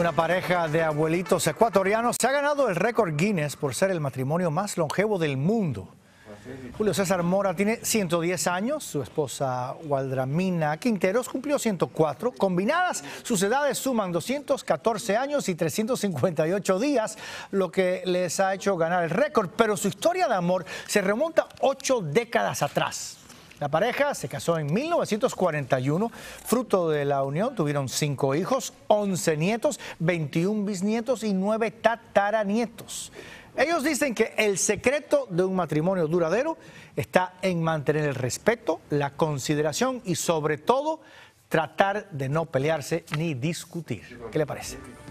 Una pareja de abuelitos ecuatorianos se ha ganado el récord Guinness por ser el matrimonio más longevo del mundo. Julio César Mora tiene 110 años, su esposa Waldramina Quinteros cumplió 104. Combinadas, sus edades suman 214 años y 358 días, lo que les ha hecho ganar el récord. Pero su historia de amor se remonta ocho décadas atrás. La pareja se casó en 1941, fruto de la unión tuvieron cinco hijos, 11 nietos, 21 bisnietos y nueve tataranietos. Ellos dicen que el secreto de un matrimonio duradero está en mantener el respeto, la consideración y sobre todo tratar de no pelearse ni discutir. ¿Qué le parece?